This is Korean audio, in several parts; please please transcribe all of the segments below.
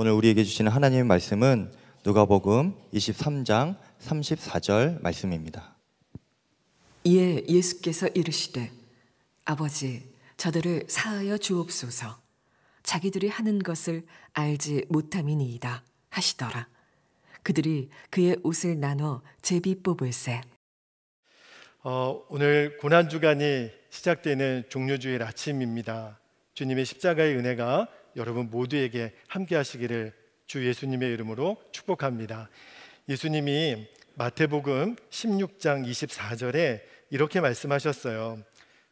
오늘 우리에게 주시는 하나님의 말씀은 누가복음 23장 34절 말씀입니다. 이에 예수께서 이르시되 아버지 저들을 사하여 주옵소서 자기들이 하는 것을 알지 못함이니이다 하시더라 그들이 그의 옷을 나눠 제비 뽑을세 어, 오늘 고난 주간이 시작되는 종료주일 아침입니다. 주님의 십자가의 은혜가 여러분 모두에게 함께 하시기를 주 예수님의 이름으로 축복합니다. 예수님이 마태복음 16장 24절에 이렇게 말씀하셨어요.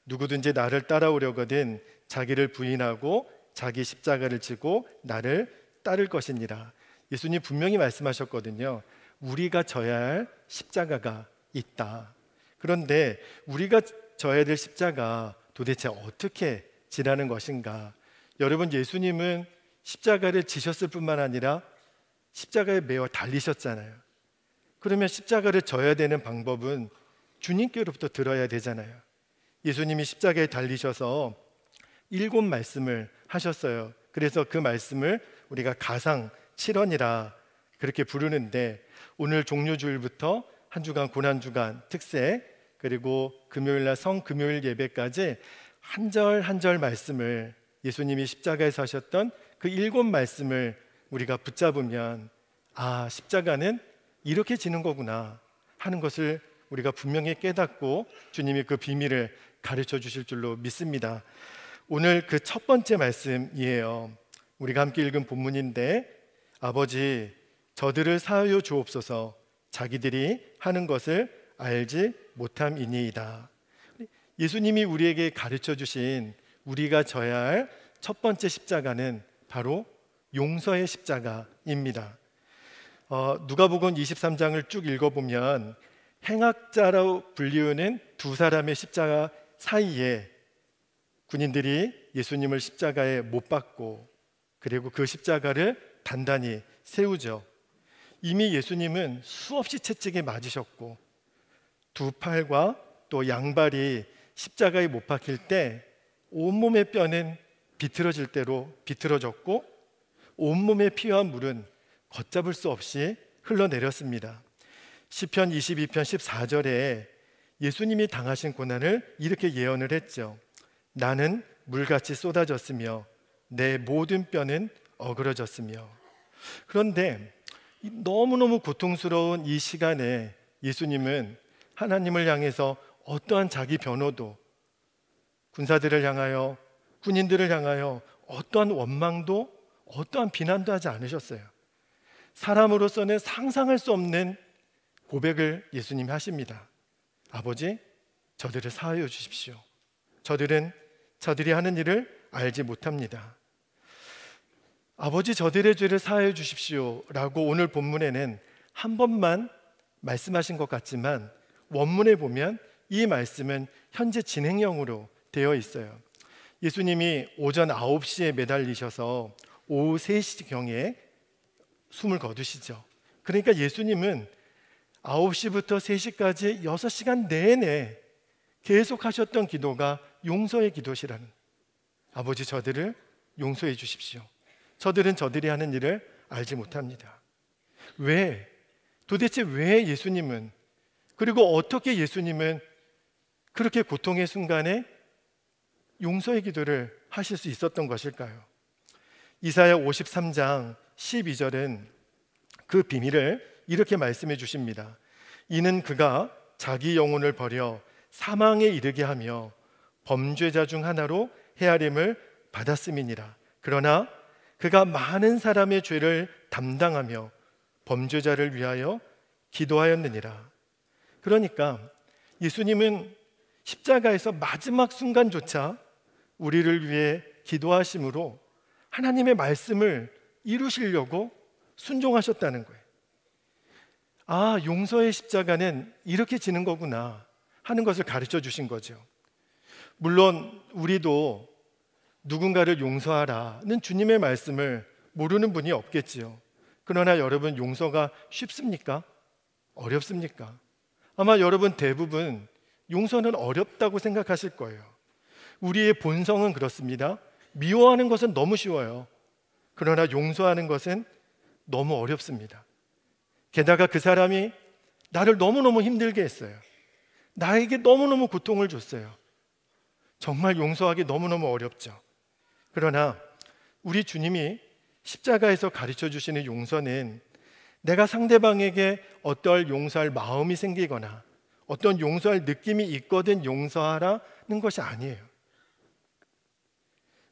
누구든지 나를 따라오려거든 자기를 부인하고 자기 십자가를 지고 나를 따를 것입니다. 예수님 분명히 말씀하셨거든요. 우리가 져야 할 십자가가 있다. 그런데 우리가 져야 될 십자가 도대체 어떻게 지라는 것인가? 여러분 예수님은 십자가를 지셨을 뿐만 아니라 십자가에 매어 달리셨잖아요. 그러면 십자가를 져야 되는 방법은 주님께로부터 들어야 되잖아요. 예수님이 십자가에 달리셔서 일곱 말씀을 하셨어요. 그래서 그 말씀을 우리가 가상 7원이라 그렇게 부르는데 오늘 종료주일부터 한 주간 고난주간 특세 그리고 금요일날 성금요일 예배까지 한 절 한 절 말씀을 예수님이 십자가에서 하셨던 그 일곱 말씀을 우리가 붙잡으면 아, 십자가는 이렇게 지는 거구나 하는 것을 우리가 분명히 깨닫고 주님이 그 비밀을 가르쳐 주실 줄로 믿습니다. 오늘 그 첫 번째 말씀이에요. 우리가 함께 읽은 본문인데 아버지 저들을 사하여 주옵소서 자기들이 하는 것을 알지 못함이니이다. 예수님이 우리에게 가르쳐 주신 우리가 져야 할 첫 번째 십자가는 바로 용서의 십자가입니다. 어, 누가복음 23장을 쭉 읽어보면 행악자로 불리우는 두 사람의 십자가 사이에 군인들이 예수님을 십자가에 못 박고 그리고 그 십자가를 단단히 세우죠. 이미 예수님은 수없이 채찍에 맞으셨고 두 팔과 또 양발이 십자가에 못 박힐 때 온몸의 뼈는 비틀어질 대로 비틀어졌고 온몸의 피와 물은 걷잡을 수 없이 흘러내렸습니다. 시편 22편 14절에 예수님이 당하신 고난을 이렇게 예언을 했죠. 나는 물같이 쏟아졌으며 내 모든 뼈는 어그러졌으며 그런데 너무너무 고통스러운 이 시간에 예수님은 하나님을 향해서 어떠한 자기 변호도 군사들을 향하여 군인들을 향하여 어떠한 원망도 어떠한 비난도 하지 않으셨어요. 사람으로서는 상상할 수 없는 고백을 예수님이 하십니다. 아버지, 저들을 사하여 주십시오. 저들은 저들이 하는 일을 알지 못합니다. 아버지, 저들의 죄를 사하여 주십시오. 라고 오늘 본문에는 한 번만 말씀하신 것 같지만 원문에 보면 이 말씀은 현재 진행형으로 되어 있어요. 예수님이 오전 9시에 매달리셔서 오후 3시경에 숨을 거두시죠. 그러니까 예수님은 9시부터 3시까지 6시간 내내 계속 하셨던 기도가 용서의 기도시라는 아버지 저들을 용서해 주십시오. 저들은 저들이 하는 일을 알지 못합니다. 왜? 도대체 왜 예수님은 그리고 어떻게 예수님은 그렇게 고통의 순간에 용서의 기도를 하실 수 있었던 것일까요? 이사야 53장 12절은 그 비밀을 이렇게 말씀해 주십니다. 이는 그가 자기 영혼을 버려 사망에 이르게 하며 범죄자 중 하나로 헤아림을 받았음이니라. 그러나 그가 많은 사람의 죄를 담당하며 범죄자를 위하여 기도하였느니라. 그러니까 예수님은 십자가에서 마지막 순간조차 우리를 위해 기도하심으로 하나님의 말씀을 이루시려고 순종하셨다는 거예요. 아, 용서의 십자가는 이렇게 지는 거구나 하는 것을 가르쳐 주신 거죠. 물론 우리도 누군가를 용서하라는 주님의 말씀을 모르는 분이 없겠지요. 그러나 여러분 용서가 쉽습니까? 어렵습니까? 아마 여러분 대부분 용서는 어렵다고 생각하실 거예요. 우리의 본성은 그렇습니다. 미워하는 것은 너무 쉬워요. 그러나 용서하는 것은 너무 어렵습니다. 게다가 그 사람이 나를 너무너무 힘들게 했어요. 나에게 너무너무 고통을 줬어요. 정말 용서하기 너무너무 어렵죠. 그러나 우리 주님이 십자가에서 가르쳐 주시는 용서는 내가 상대방에게 어떨 용서할 마음이 생기거나 어떤 용서할 느낌이 있거든 용서하라는 것이 아니에요.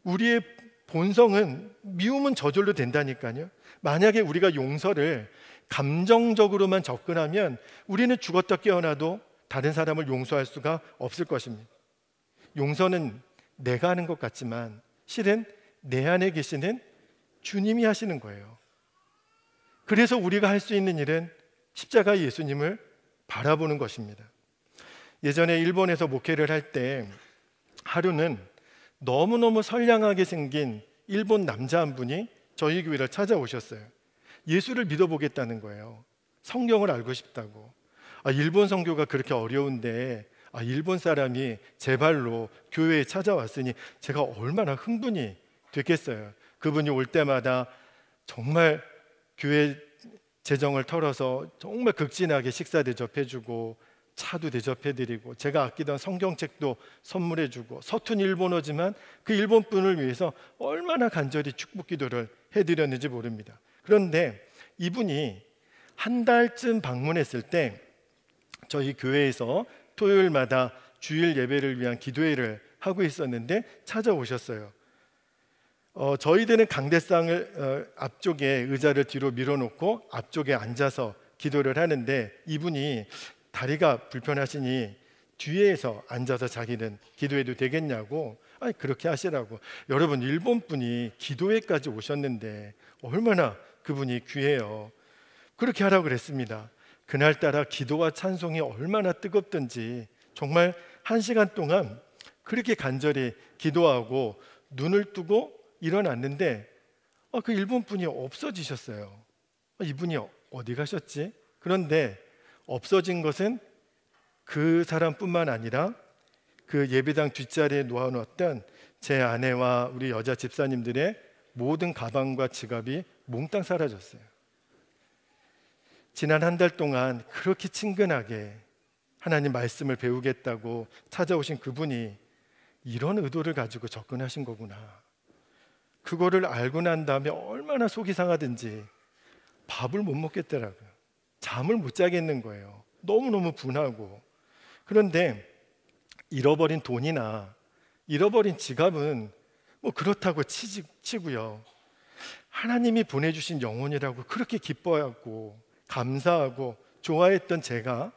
우리의 본성은 미움은 저절로 된다니까요. 만약에 우리가 용서를 감정적으로만 접근하면 우리는 죽었다 깨어나도 다른 사람을 용서할 수가 없을 것입니다. 용서는 내가 하는 것 같지만 실은 내 안에 계시는 주님이 하시는 거예요. 그래서 우리가 할 수 있는 일은 십자가 예수님을 바라보는 것입니다. 예전에 일본에서 목회를 할 때 하루는 너무너무 선량하게 생긴 일본 남자 한 분이 저희 교회를 찾아오셨어요. 예수를 믿어보겠다는 거예요. 성경을 알고 싶다고. 아, 일본 성교가 그렇게 어려운데 아, 일본 사람이 제 발로 교회에 찾아왔으니 제가 얼마나 흥분이 됐겠어요. 그분이 올 때마다 정말 교회 재정을 털어서 정말 극진하게 식사 대접해주고 차도 대접해드리고 제가 아끼던 성경책도 선물해주고 서툰 일본어지만 그 일본 분을 위해서 얼마나 간절히 축복기도를 해드렸는지 모릅니다. 그런데 이분이 한 달쯤 방문했을 때 저희 교회에서 토요일마다 주일 예배를 위한 기도회를 하고 있었는데 찾아오셨어요. 어, 저희들은 강대상을 어, 앞쪽에 의자를 뒤로 밀어놓고 앞쪽에 앉아서 기도를 하는데 이분이 다리가 불편하시니 뒤에서 앉아서 자기는 기도해도 되겠냐고 아니 그렇게 하시라고 여러분 일본 분이 기도회까지 오셨는데 얼마나 그분이 귀해요 그렇게 하라고 그랬습니다 그날따라 기도와 찬송이 얼마나 뜨겁던지 정말 한 시간 동안 그렇게 간절히 기도하고 눈을 뜨고 일어났는데 아, 그 일본 분이 없어지셨어요 아, 이분이 어디 가셨지? 그런데 없어진 것은 그 사람뿐만 아니라 그 예배당 뒷자리에 놓아놓았던 제 아내와 우리 여자 집사님들의 모든 가방과 지갑이 몽땅 사라졌어요. 지난 한 달 동안 그렇게 친근하게 하나님 말씀을 배우겠다고 찾아오신 그분이 이런 의도를 가지고 접근하신 거구나. 그거를 알고 난 다음에 얼마나 속이 상하든지 밥을 못 먹겠더라고요. 잠을 못 자겠는 거예요. 너무너무 분하고. 그런데 잃어버린 돈이나 잃어버린 지갑은 뭐 그렇다고 치지, 치고요. 하나님이 보내주신 영혼이라고 그렇게 기뻐하고 감사하고 좋아했던 제가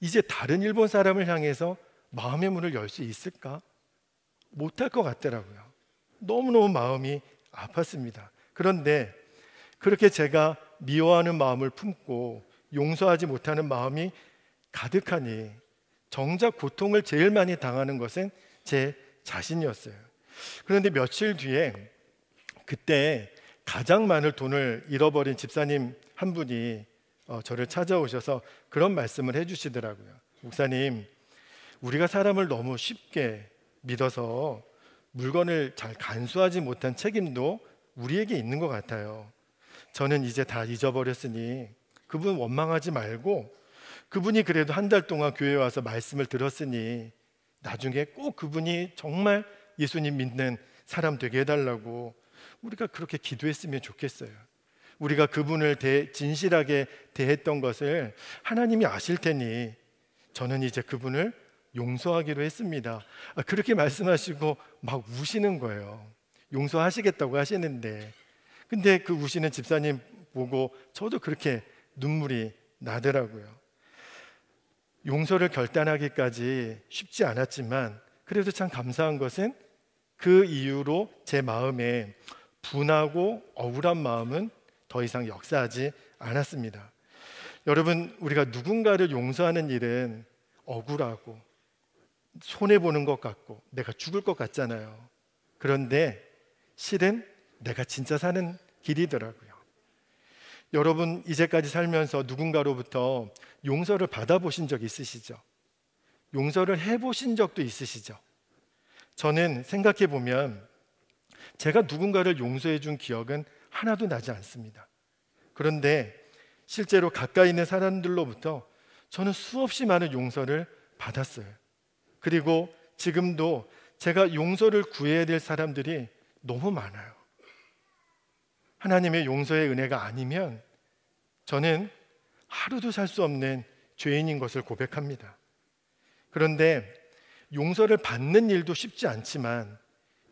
이제 다른 일본 사람을 향해서 마음의 문을 열 수 있을까? 못할 것 같더라고요. 너무너무 마음이 아팠습니다. 그런데 그렇게 제가 미워하는 마음을 품고 용서하지 못하는 마음이 가득하니 정작 고통을 제일 많이 당하는 것은 제 자신이었어요. 그런데 며칠 뒤에 그때 가장 많은 돈을 잃어버린 집사님 한 분이 어, 저를 찾아오셔서 그런 말씀을 해주시더라고요. 목사님, 우리가 사람을 너무 쉽게 믿어서 물건을 잘 간수하지 못한 책임도 우리에게 있는 것 같아요. 저는 이제 다 잊어버렸으니 그분 원망하지 말고 그분이 그래도 한 달 동안 교회 에 와서 말씀을 들었으니 나중에 꼭 그분이 정말 예수님 믿는 사람 되게 해달라고 우리가 그렇게 기도했으면 좋겠어요. 우리가 그분을 대, 진실하게 대했던 것을 하나님이 아실 테니 저는 이제 그분을 용서하기로 했습니다. 아, 그렇게 말씀하시고 막 우시는 거예요. 용서하시겠다고 하시는데. 근데 그 우시는 집사님 보고 저도 그렇게 눈물이 나더라고요. 용서를 결단하기까지 쉽지 않았지만 그래도 참 감사한 것은 그 이후로 제 마음에 분하고 억울한 마음은 더 이상 역사하지 않았습니다. 여러분, 우리가 누군가를 용서하는 일은 억울하고 손해보는 것 같고 내가 죽을 것 같잖아요. 그런데 실은 내가 진짜 사는 길이더라고요. 여러분 이제까지 살면서 누군가로부터 용서를 받아보신 적 있으시죠? 용서를 해보신 적도 있으시죠? 저는 생각해 보면 제가 누군가를 용서해 준 기억은 하나도 나지 않습니다. 그런데 실제로 가까이 있는 사람들로부터 저는 수없이 많은 용서를 받았어요. 그리고 지금도 제가 용서를 구해야 될 사람들이 너무 많아요. 하나님의 용서의 은혜가 아니면 저는 하루도 살 수 없는 죄인인 것을 고백합니다. 그런데 용서를 받는 일도 쉽지 않지만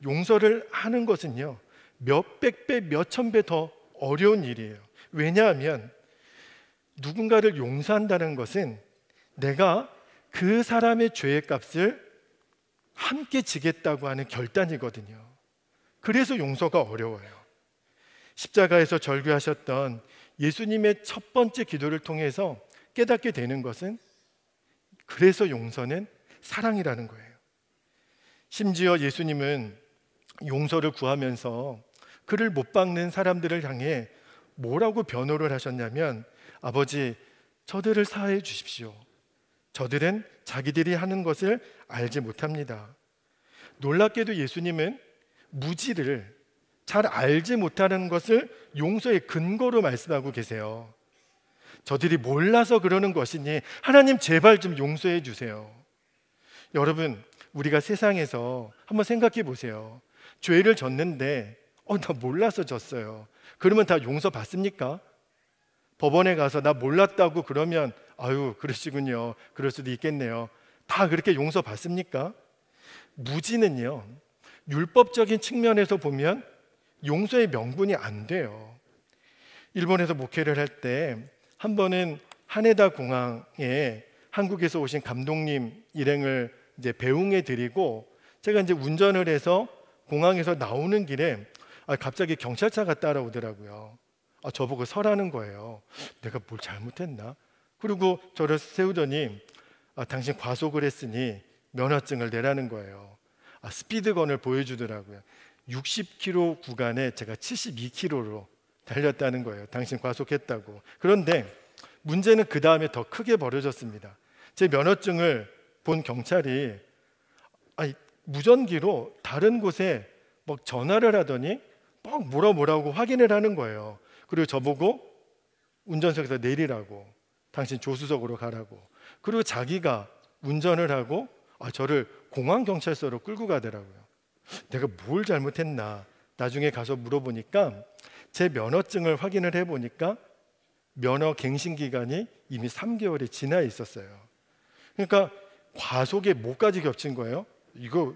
용서를 하는 것은요, 몇백 배, 몇천 배 더 어려운 일이에요. 왜냐하면 누군가를 용서한다는 것은 내가 그 사람의 죄의 값을 함께 지겠다고 하는 결단이거든요. 그래서 용서가 어려워요. 십자가에서 절규하셨던 예수님의 첫 번째 기도를 통해서 깨닫게 되는 것은 그래서 용서는 사랑이라는 거예요. 심지어 예수님은 용서를 구하면서 그를 못 박는 사람들을 향해 뭐라고 변호를 하셨냐면 아버지 저들을 사해 주십시오. 저들은 자기들이 하는 것을 알지 못합니다. 놀랍게도 예수님은 무지를 잘 알지 못하는 것을 용서의 근거로 말씀하고 계세요. 저들이 몰라서 그러는 것이니 하나님 제발 좀 용서해 주세요. 여러분, 우리가 세상에서 한번 생각해 보세요. 죄를 졌는데, 어, 나 몰라서 졌어요. 그러면 다 용서 받습니까? 법원에 가서 나 몰랐다고 그러면, 아유, 그러시군요. 그럴 수도 있겠네요. 다 그렇게 용서 받습니까? 무지는요, 율법적인 측면에서 보면 용서의 명분이 안 돼요. 일본에서 목회를 할 때 한 번은 하네다 공항에 한국에서 오신 감독님 일행을 이제 배웅해 드리고 제가 이제 운전을 해서 공항에서 나오는 길에 아, 갑자기 경찰차가 따라오더라고요. 아, 저보고 서라는 거예요. 내가 뭘 잘못했나? 그리고 저를 세우더니 아, 당신 과속을 했으니 면허증을 내라는 거예요. 아, 스피드건을 보여주더라고요. 60km 구간에 제가 72km로 달렸다는 거예요. 당신 과속했다고. 그런데 문제는 그 다음에 더 크게 벌어졌습니다. 제 면허증을 본 경찰이 아니, 무전기로 다른 곳에 막 전화를 하더니 막 뭐라 뭐라고 확인을 하는 거예요. 그리고 저보고 운전석에서 내리라고 당신 조수석으로 가라고 그리고 자기가 운전을 하고 아, 저를 공항 경찰서로 끌고 가더라고요. 내가 뭘 잘못했나 나중에 가서 물어보니까 제 면허증을 확인을 해보니까 면허 갱신 기간이 이미 3개월이 지나 있었어요. 그러니까 과속에 뭐까지 겹친 거예요? 이거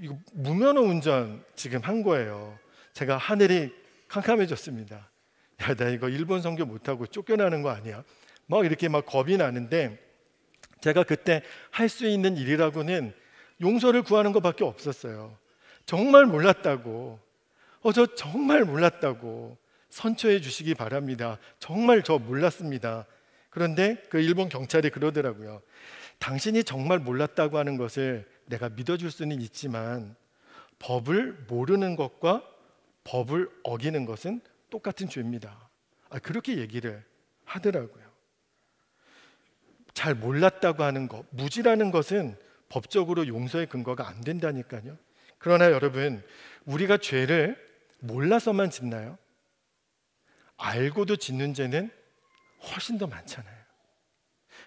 이거 무면허 운전 지금 한 거예요. 제가 하늘이 캄캄해졌습니다. 야, 나 이거 일본 선교 못 하고 쫓겨나는 거 아니야? 막 이렇게 막 겁이 나는데 제가 그때 할 수 있는 일이라고는 용서를 구하는 것밖에 없었어요. 정말 몰랐다고. 어, 저 정말 몰랐다고. 선처해 주시기 바랍니다. 정말 저 몰랐습니다. 그런데 그 일본 경찰이 그러더라고요. 당신이 정말 몰랐다고 하는 것을 내가 믿어줄 수는 있지만 법을 모르는 것과 법을 어기는 것은 똑같은 죄입니다. 아, 그렇게 얘기를 하더라고요. 잘 몰랐다고 하는 것, 무지라는 것은 법적으로 용서의 근거가 안 된다니까요. 그러나 여러분, 우리가 죄를 몰라서만 짓나요? 알고도 짓는 죄는 훨씬 더 많잖아요.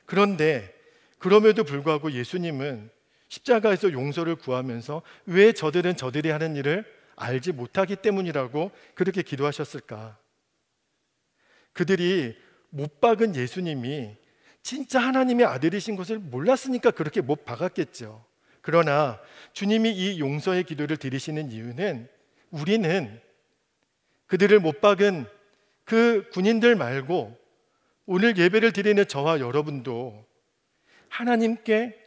그런데 그럼에도 불구하고 예수님은 십자가에서 용서를 구하면서 왜 저들은 저들이 하는 일을 알지 못하기 때문이라고 그렇게 기도하셨을까? 그들이 못 박은 예수님이 진짜 하나님의 아들이신 것을 몰랐으니까 그렇게 못 박았겠죠. 그러나 주님이 이 용서의 기도를 드리시는 이유는 우리는 그들을 못 박은 그 군인들 말고 오늘 예배를 드리는 저와 여러분도 하나님께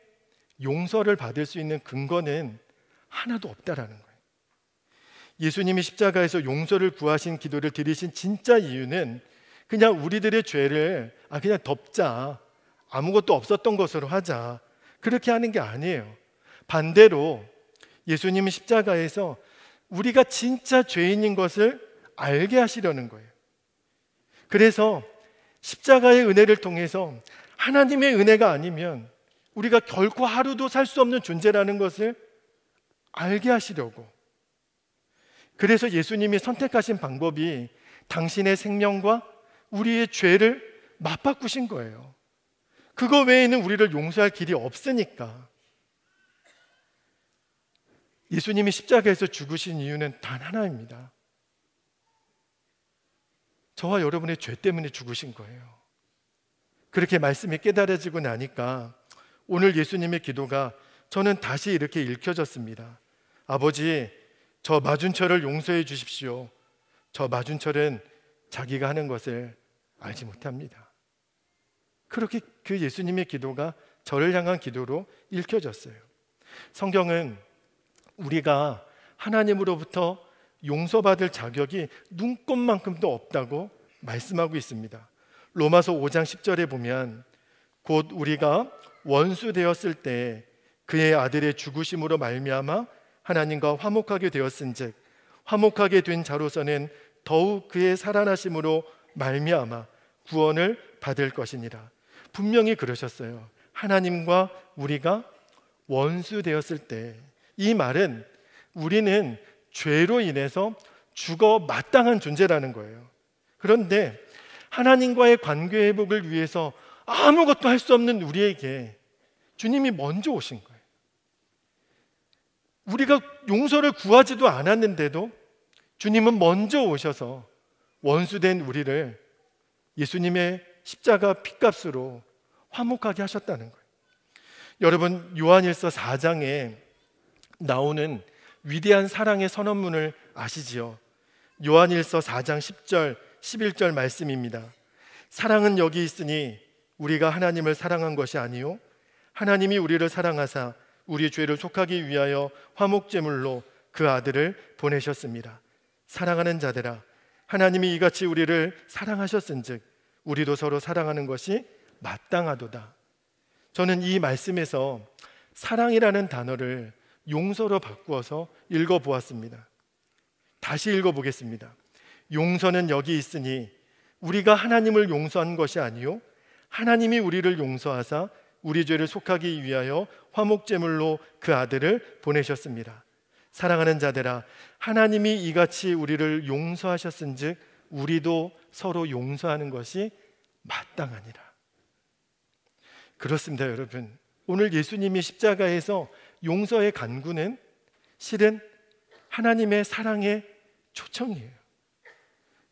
용서를 받을 수 있는 근거는 하나도 없다라는 거예요. 예수님이 십자가에서 용서를 구하신 기도를 드리신 진짜 이유는 그냥 우리들의 죄를 아 그냥 덮자. 아무것도 없었던 것으로 하자. 그렇게 하는 게 아니에요. 반대로 예수님은 십자가에서 우리가 진짜 죄인인 것을 알게 하시려는 거예요. 그래서 십자가의 은혜를 통해서 하나님의 은혜가 아니면 우리가 결코 하루도 살 수 없는 존재라는 것을 알게 하시려고. 그래서 예수님이 선택하신 방법이 당신의 생명과 우리의 죄를 맞바꾸신 거예요. 그거 외에는 우리를 용서할 길이 없으니까. 예수님이 십자가에서 죽으신 이유는 단 하나입니다. 저와 여러분의 죄 때문에 죽으신 거예요. 그렇게 말씀이 깨달아지고 나니까 오늘 예수님의 기도가 저는 다시 이렇게 읽혀졌습니다. 아버지, 저 마준철을 용서해 주십시오. 저 마준철은 자기가 하는 것을 알지 못합니다. 그렇게 그 예수님의 기도가 저를 향한 기도로 읽혀졌어요. 성경은 우리가 하나님으로부터 용서받을 자격이 눈꼽만큼도 없다고 말씀하고 있습니다. 로마서 5장 10절에 보면 곧 우리가 원수 되었을 때 그의 아들의 죽으심으로 말미암아 하나님과 화목하게 되었은즉 화목하게 된 자로서는 더욱 그의 살아나심으로 말미암아 구원을 받을 것이니라. 분명히 그러셨어요. 하나님과 우리가 원수 되었을 때 이 말은 우리는 죄로 인해서 죽어 마땅한 존재라는 거예요. 그런데 하나님과의 관계 회복을 위해서 아무것도 할 수 없는 우리에게 주님이 먼저 오신 거예요. 우리가 용서를 구하지도 않았는데도 주님은 먼저 오셔서 원수된 우리를 예수님의 십자가 핏값으로 화목하게 하셨다는 거예요. 여러분 요한일서 4장에 나오는 위대한 사랑의 선언문을 아시지요? 요한일서 4장 10절, 11절 말씀입니다. 사랑은 여기 있으니 우리가 하나님을 사랑한 것이 아니요 하나님이 우리를 사랑하사 우리 죄를 속하기 위하여 화목제물로 그 아들을 보내셨습니다. 사랑하는 자들아 하나님이 이같이 우리를 사랑하셨은즉 우리도 서로 사랑하는 것이 마땅하도다. 저는 이 말씀에서 사랑이라는 단어를 용서로 바꾸어서 읽어보았습니다. 다시 읽어보겠습니다. 용서는 여기 있으니 우리가 하나님을 용서한 것이 아니요 하나님이 우리를 용서하사 우리 죄를 속하기 위하여 화목제물로 그 아들을 보내셨습니다. 사랑하는 자들아 하나님이 이같이 우리를 용서하셨은즉 우리도 서로 용서하는 것이 마땅하니라. 그렇습니다, 여러분. 오늘 예수님이 십자가에서 용서의 간구는 실은 하나님의 사랑의 초청이에요.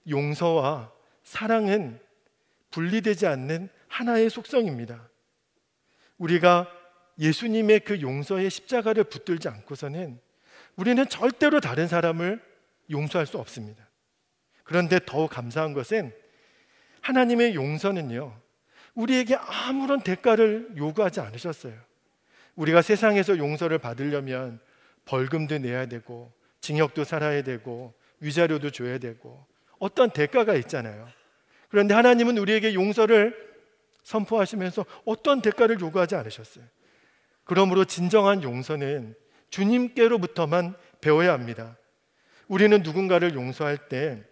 용서와 사랑은 분리되지 않는 하나의 속성입니다. 우리가 예수님의 그 용서의 십자가를 붙들지 않고서는 우리는 절대로 다른 사람을 용서할 수 없습니다. 그런데 더 감사한 것은 하나님의 용서는요, 우리에게 아무런 대가를 요구하지 않으셨어요. 우리가 세상에서 용서를 받으려면 벌금도 내야 되고, 징역도 살아야 되고, 위자료도 줘야 되고, 어떤 대가가 있잖아요. 그런데 하나님은 우리에게 용서를 선포하시면서 어떤 대가를 요구하지 않으셨어요. 그러므로 진정한 용서는 주님께로부터만 배워야 합니다. 우리는 누군가를 용서할 때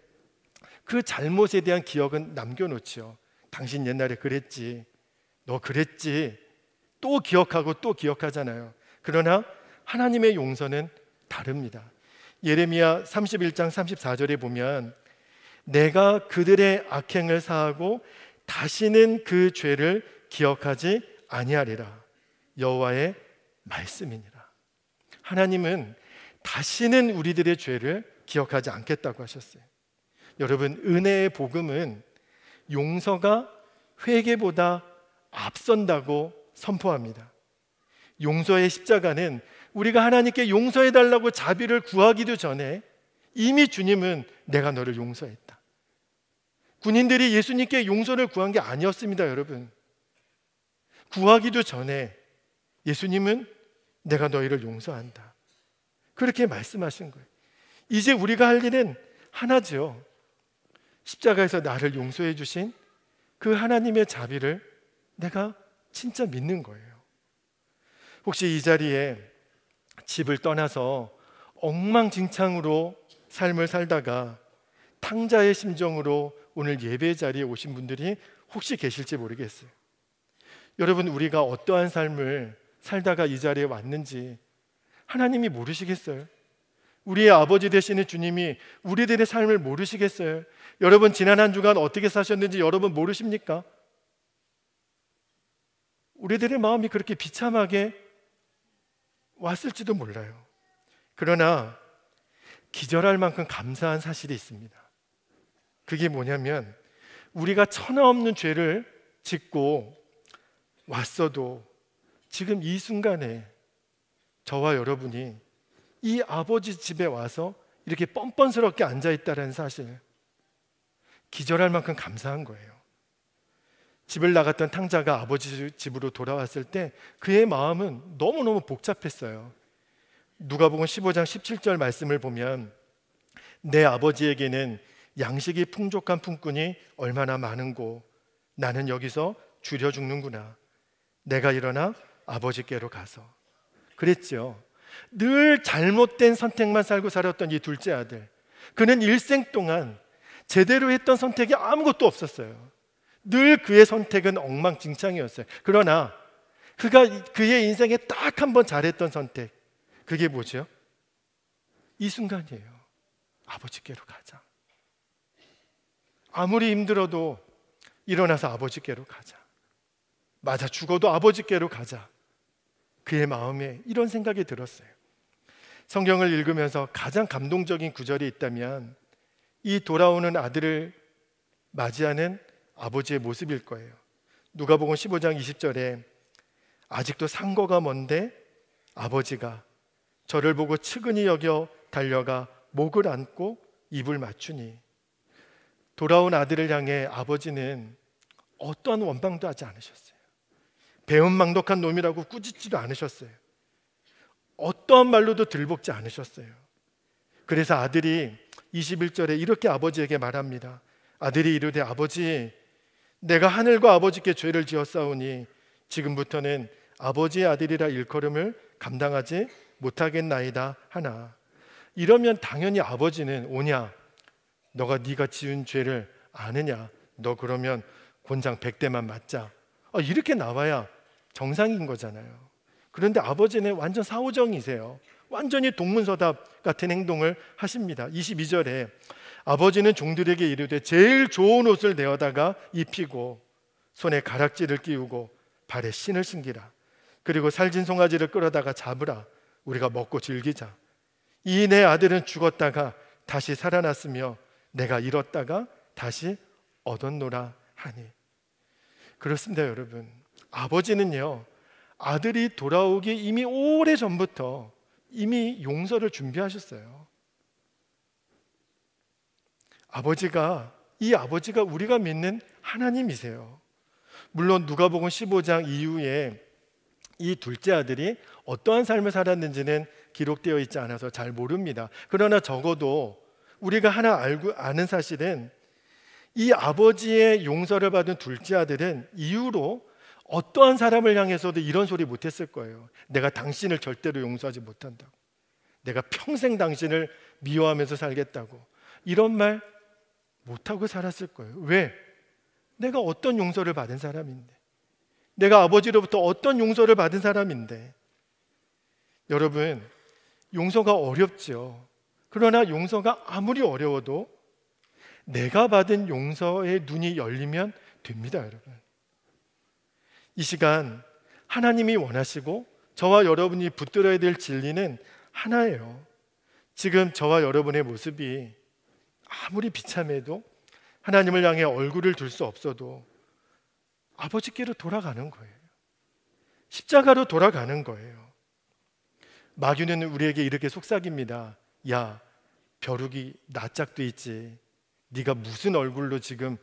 그 잘못에 대한 기억은 남겨놓지요. 당신 옛날에 그랬지. 너 그랬지. 또 기억하고 또 기억하잖아요. 그러나 하나님의 용서는 다릅니다. 예레미야 31장 34절에 보면 내가 그들의 악행을 사하고 다시는 그 죄를 기억하지 아니하리라. 여호와의 말씀이니라. 하나님은 다시는 우리들의 죄를 기억하지 않겠다고 하셨어요. 여러분 은혜의 복음은 용서가 회개보다 앞선다고 선포합니다. 용서의 십자가는 우리가 하나님께 용서해 달라고 자비를 구하기도 전에 이미 주님은 내가 너를 용서했다. 군인들이 예수님께 용서를 구한 게 아니었습니다, 여러분. 구하기도 전에 예수님은 내가 너희를 용서한다. 그렇게 말씀하신 거예요. 이제 우리가 할 일은 하나죠. 십자가에서 나를 용서해 주신 그 하나님의 자비를 내가 진짜 믿는 거예요. 혹시 이 자리에 집을 떠나서 엉망진창으로 삶을 살다가 탕자의 심정으로 오늘 예배 자리에 오신 분들이 혹시 계실지 모르겠어요. 여러분, 우리가 어떠한 삶을 살다가 이 자리에 왔는지 하나님이 모르시겠어요? 우리의 아버지 되시는 주님이 우리들의 삶을 모르시겠어요? 여러분 지난 한 주간 어떻게 사셨는지 여러분 모르십니까? 우리들의 마음이 그렇게 비참하게 왔을지도 몰라요. 그러나 기절할 만큼 감사한 사실이 있습니다. 그게 뭐냐면 우리가 천하 없는 죄를 짓고 왔어도 지금 이 순간에 저와 여러분이 이 아버지 집에 와서 이렇게 뻔뻔스럽게 앉아 있다는 사실. 기절할 만큼 감사한 거예요. 집을 나갔던 탕자가 아버지 집으로 돌아왔을 때 그의 마음은 너무너무 복잡했어요. 누가복음 15장 17절 말씀을 보면 내 아버지에게는 양식이 풍족한 품꾼이 얼마나 많은고 나는 여기서 줄여 죽는구나. 내가 일어나 아버지께로 가서 그랬죠. 늘 잘못된 선택만 살고 살았던 이 둘째 아들. 그는 일생 동안 제대로 했던 선택이 아무것도 없었어요. 늘 그의 선택은 엉망진창이었어요. 그러나 그가 그의 인생에 딱 한 번 잘했던 선택. 그게 뭐죠? 이 순간이에요. 아버지께로 가자. 아무리 힘들어도 일어나서 아버지께로 가자. 맞아 죽어도 아버지께로 가자. 그의 마음에 이런 생각이 들었어요. 성경을 읽으면서 가장 감동적인 구절이 있다면 이 돌아오는 아들을 맞이하는 아버지의 모습일 거예요. 누가복음 15장 20절에 아직도 상거가 먼데 아버지가 저를 보고 측은히 여겨 달려가 목을 안고 입을 맞추니 돌아온 아들을 향해 아버지는 어떠한 원망도 하지 않으셨어요. 배은망덕한 놈이라고 꾸짖지도 않으셨어요. 어떠한 말로도 들볶지 않으셨어요. 그래서 아들이 21절에 이렇게 아버지에게 말합니다. 아들이 이르되 아버지 내가 하늘과 아버지께 죄를 지었사오니 지금부터는 아버지의 아들이라 일컬음을 감당하지 못하겠나이다 하나 이러면 당연히 아버지는 오냐 너가 네가 지은 죄를 아느냐 너 그러면 권장 100대만 맞자 아, 이렇게 나와야 정상인 거잖아요 그런데 아버지는 완전 사오정이세요 완전히 동문서답 같은 행동을 하십니다. 22절에 아버지는 종들에게 이르되 제일 좋은 옷을 내어다가 입히고 손에 가락지를 끼우고 발에 신을 신기라. 그리고 살진 송아지를 끌어다가 잡으라. 우리가 먹고 즐기자. 이 내 아들은 죽었다가 다시 살아났으며 내가 잃었다가 다시 얻었노라 하니. 그렇습니다, 여러분. 아버지는요, 아들이 돌아오기 이미 오래 전부터 이미 용서를 준비하셨어요. 아버지가 이 아버지가 우리가 믿는 하나님이세요. 물론 누가복음 15장 이후에 이 둘째 아들이 어떠한 삶을 살았는지는 기록되어 있지 않아서 잘 모릅니다. 그러나 적어도 우리가 하나 알고 아는 사실은 이 아버지의 용서를 받은 둘째 아들은 이후로 어떠한 사람을 향해서도 이런 소리 못했을 거예요. 내가 당신을 절대로 용서하지 못한다고. 내가 평생 당신을 미워하면서 살겠다고. 이런 말 못하고 살았을 거예요. 왜? 내가 어떤 용서를 받은 사람인데. 내가 아버지로부터 어떤 용서를 받은 사람인데. 여러분, 용서가 어렵죠. 그러나 용서가 아무리 어려워도 내가 받은 용서의 눈이 열리면 됩니다, 여러분. 이 시간 하나님이 원하시고 저와 여러분이 붙들어야 될 진리는 하나예요. 지금 저와 여러분의 모습이 아무리 비참해도 하나님을 향해 얼굴을 들 수 없어도 아버지께로 돌아가는 거예요. 십자가로 돌아가는 거예요. 마귀는 우리에게 이렇게 속삭입니다. 야, 벼룩이 낯짝도 있지. 네가 무슨 얼굴로 지금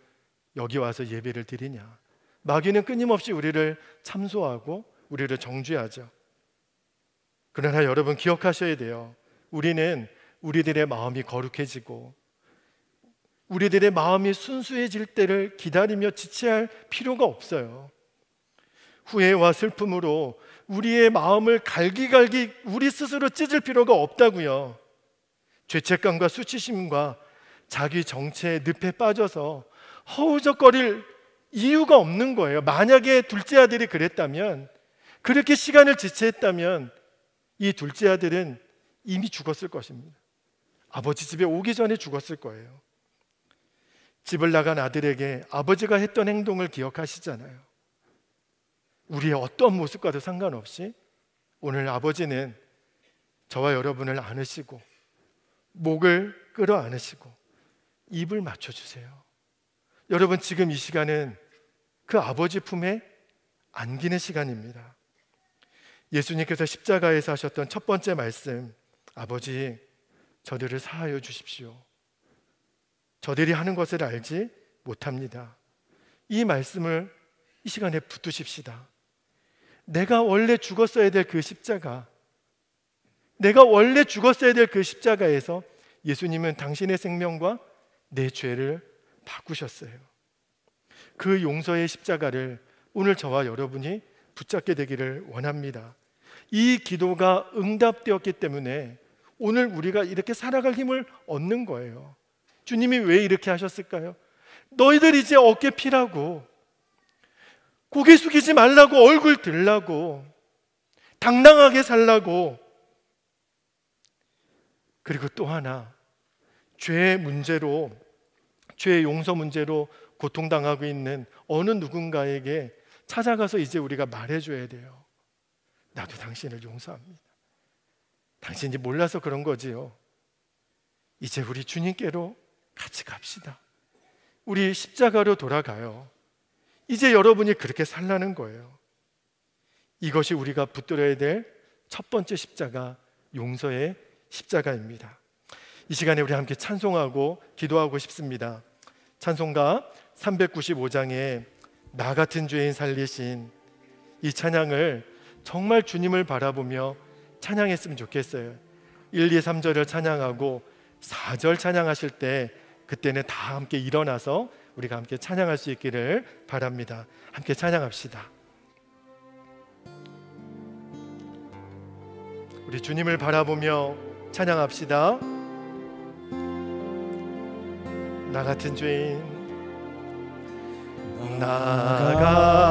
여기 와서 예배를 드리냐? 마귀는 끊임없이 우리를 참소하고 우리를 정죄하죠. 그러나 여러분 기억하셔야 돼요. 우리는 우리들의 마음이 거룩해지고 우리들의 마음이 순수해질 때를 기다리며 지체할 필요가 없어요. 후회와 슬픔으로 우리의 마음을 갈기갈기 우리 스스로 찢을 필요가 없다고요. 죄책감과 수치심과 자기 정체의 늪에 빠져서 허우적거릴 이유가 없는 거예요. 만약에 둘째 아들이 그랬다면, 그렇게 시간을 지체했다면, 이 둘째 아들은 이미 죽었을 것입니다. 아버지 집에 오기 전에 죽었을 거예요. 집을 나간 아들에게 아버지가 했던 행동을 기억하시잖아요. 우리의 어떤 모습과도 상관없이 오늘 아버지는 저와 여러분을 안으시고 목을 끌어 안으시고 입을 맞춰주세요. 여러분 지금 이 시간은 그 아버지 품에 안기는 시간입니다. 예수님께서 십자가에서 하셨던 첫 번째 말씀, 아버지, 저들을 사하여 주십시오. 저들이 하는 것을 알지 못합니다. 이 말씀을 이 시간에 붙드십시다. 내가 원래 죽었어야 될 그 십자가, 내가 원래 죽었어야 될 그 십자가에서 예수님은 당신의 생명과 내 죄를 바꾸셨어요. 그 용서의 십자가를 오늘 저와 여러분이 붙잡게 되기를 원합니다. 이 기도가 응답되었기 때문에 오늘 우리가 이렇게 살아갈 힘을 얻는 거예요. 주님이 왜 이렇게 하셨을까요? 너희들 이제 어깨 피라고, 고개 숙이지 말라고, 얼굴 들라고, 당당하게 살라고. 그리고 또 하나, 죄의 문제로 죄의 용서 문제로 고통당하고 있는 어느 누군가에게 찾아가서 이제 우리가 말해줘야 돼요. 나도 당신을 용서합니다. 당신이 몰라서 그런 거지요. 이제 우리 주님께로 같이 갑시다. 우리 십자가로 돌아가요. 이제 여러분이 그렇게 살라는 거예요. 이것이 우리가 붙들어야 될 첫 번째 십자가, 용서의 십자가입니다. 이 시간에 우리 함께 찬송하고 기도하고 싶습니다. 찬송가 395장에 나 같은 죄인 살리신 이 찬양을 정말 주님을 바라보며 찬양했으면 좋겠어요. 1, 2, 3절을 찬양하고 4절 찬양하실 때 그때는 다 함께 일어나서 우리가 함께 찬양할 수 있기를 바랍니다. 함께 찬양합시다. 우리 주님을 바라보며 찬양합시다. 나 같은 죄인 나 같은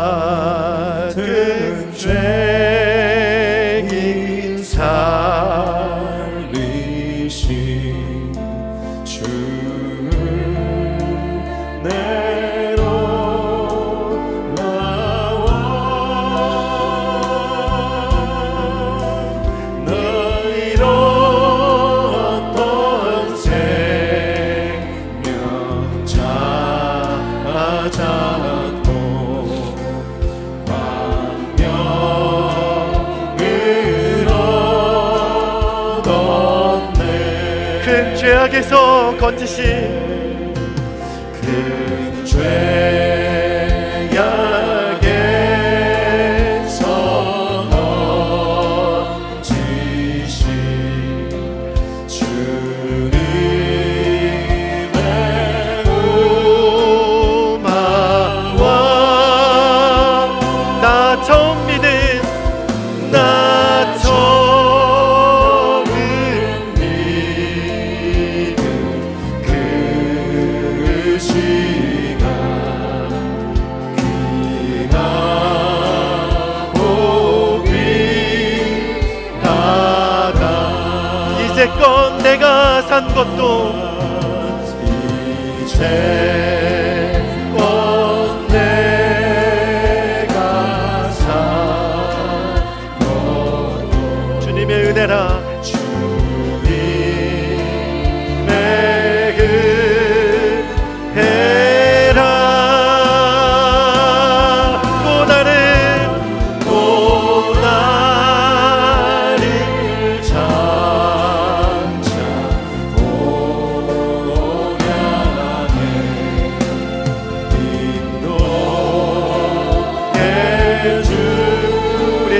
언약에서 건지신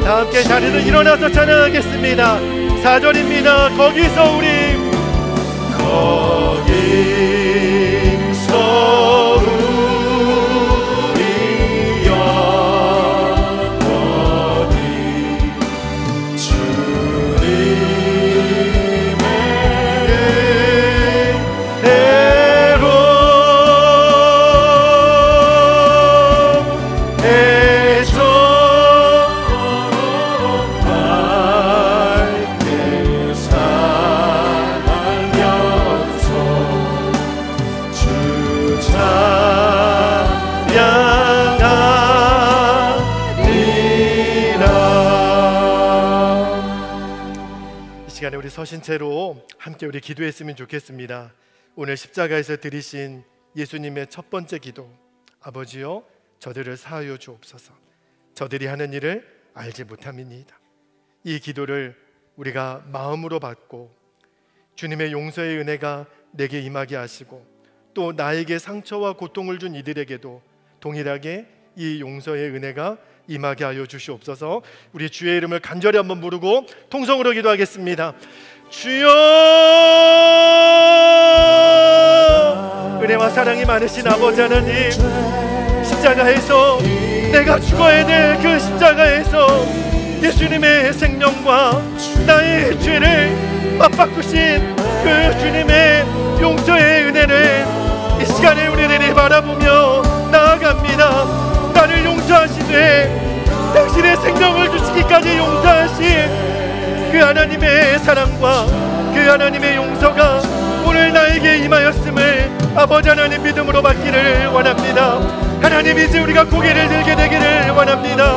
다 함께 자리를 일어나서 찬양하겠습니다. 4절입니다. 거기서 우리 거기 함께 우리 기도했으면 좋겠습니다. 오늘 십자가에서 드리신 예수님의 첫 번째 기도. 아버지여 저들을 사하여 주옵소서. 저들이 하는 일을 알지 못함이니이다. 이 기도를 우리가 마음으로 받고 주님의 용서의 은혜가 내게 임하게 하시고 또 나에게 상처와 고통을 준 이들에게도 동일하게 이 용서의 은혜가 임하게 하여 주시옵소서. 우리 주의 이름을 간절히 한번 부르고 통성으로 기도하겠습니다. 주여 은혜와 사랑이 많으신 아버지 하나님 십자가에서 내가 죽어야 될 그 십자가에서 예수님의 생명과 나의 죄를 맞바꾸신 그 주님의 용서의 은혜를 이 시간에 우리들이 바라보며 나아갑니다 나를 용서하시되 당신의 생명을 주시기까지 용서하신 그 하나님의 사랑과 그 하나님의 용서가 오늘 나에게 임하였음을 아버지 하나님 믿음으로 받기를 원합니다 하나님 이제 우리가 고개를 들게 되기를 원합니다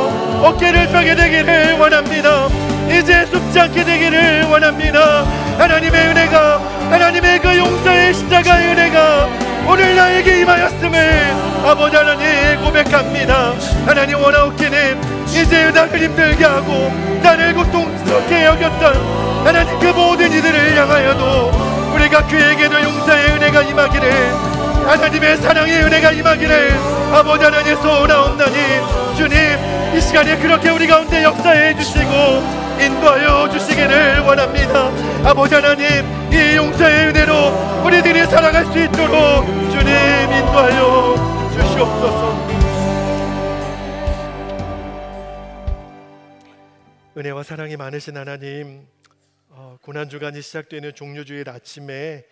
어깨를 펴게 되기를 원합니다 이제 숲지 않게 되기를 원합니다 하나님의 은혜가 하나님의 그 용서의 십자가의 은혜가 오늘 나에게 임하였 없음을 아버지 하나님 고백합니다 하나님 원하옵기는 이제 나를 힘들게 하고 나를 고통스럽게 여겼던 하나님 그 모든 이들을 향하여도 우리가 그에게도 용서의 은혜가 임하기를 하나님의 사랑의 은혜가 임하기를 아버지 하나님 소원하옵나니 주님 이 시간에 그렇게 우리 가운데 역사해 주시고 인도하여 주시기를 원합니다 아버지 하나님 이 용서의 은혜로 우리들이 살아갈 수 있도록 주님 인도하여 주시옵소서 은혜와 사랑이 많으신 하나님 어, 고난주간이 시작되는 종료주일 아침에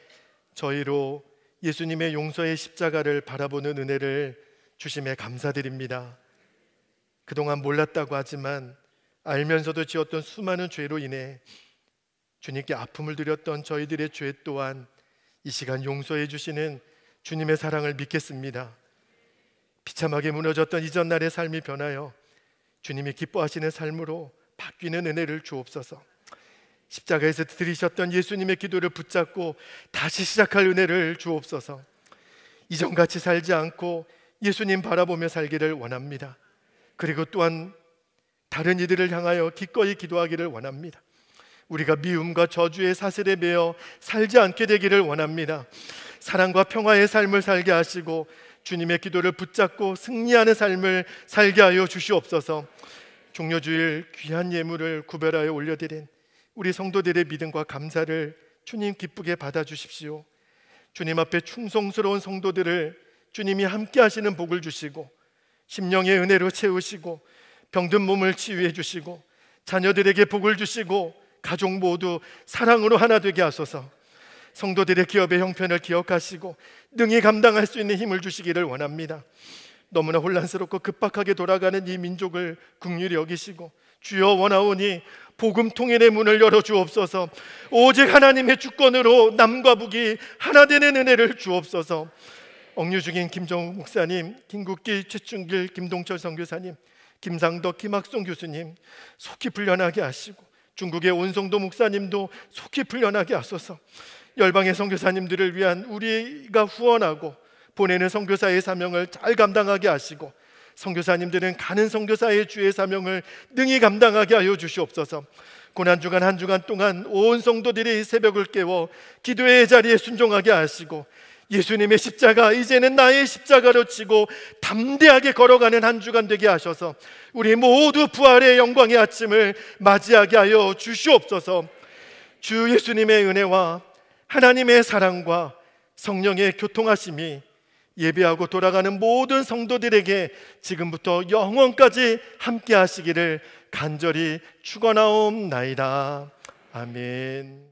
저희로 예수님의 용서의 십자가를 바라보는 은혜를 주심에 감사드립니다 그동안 몰랐다고 하지만 알면서도 지었던 수많은 죄로 인해 주님께 아픔을 드렸던 저희들의 죄 또한 이 시간 용서해 주시는 주님의 사랑을 믿겠습니다. 비참하게 무너졌던 이전 날의 삶이 변하여 주님이 기뻐하시는 삶으로 바뀌는 은혜를 주옵소서. 십자가에서 드리셨던 예수님의 기도를 붙잡고 다시 시작할 은혜를 주옵소서. 이전같이 살지 않고 예수님 바라보며 살기를 원합니다. 그리고 또한 다른 이들을 향하여 기꺼이 기도하기를 원합니다. 우리가 미움과 저주의 사슬에 매여 살지 않게 되기를 원합니다. 사랑과 평화의 삶을 살게 하시고 주님의 기도를 붙잡고 승리하는 삶을 살게 하여 주시옵소서. 종료주일 귀한 예물을 구별하여 올려드린 우리 성도들의 믿음과 감사를 주님 기쁘게 받아 주십시오. 주님 앞에 충성스러운 성도들을 주님이 함께 하시는 복을 주시고 심령의 은혜로 채우시고 병든 몸을 치유해 주시고 자녀들에게 복을 주시고 가족 모두 사랑으로 하나 되게 하소서. 성도들의 기업의 형편을 기억하시고 능히 감당할 수 있는 힘을 주시기를 원합니다. 너무나 혼란스럽고 급박하게 돌아가는 이 민족을 국률히 여기시고 주여 원하오니 복음 통일의 문을 열어 주옵소서. 오직 하나님의 주권으로 남과 북이 하나 되는 은혜를 주옵소서. 억류 중인 김정욱 목사님, 김국기 최충길, 김동철 선교사님 김상덕, 김학송 교수님 속히 불려나게 하시고 중국의 온성도 목사님도 속히 불려나게 하소서. 열방의 성교사님들을 위한 우리가 후원하고 보내는 성교사의 사명을 잘 감당하게 하시고 성교사님들은 가는 성교사의 주의 사명을 능히 감당하게 하여 주시옵소서. 고난 주간 한 주간 동안 온 성도들이 새벽을 깨워 기도의 자리에 순종하게 하시고 예수님의 십자가 이제는 나의 십자가로 치고 담대하게 걸어가는 한 주간 되게 하셔서 우리 모두 부활의 영광의 아침을 맞이하게 하여 주시옵소서. 주 예수님의 은혜와 하나님의 사랑과 성령의 교통하심이 예배하고 돌아가는 모든 성도들에게 지금부터 영원까지 함께 하시기를 간절히 축원하옵나이다. 아멘.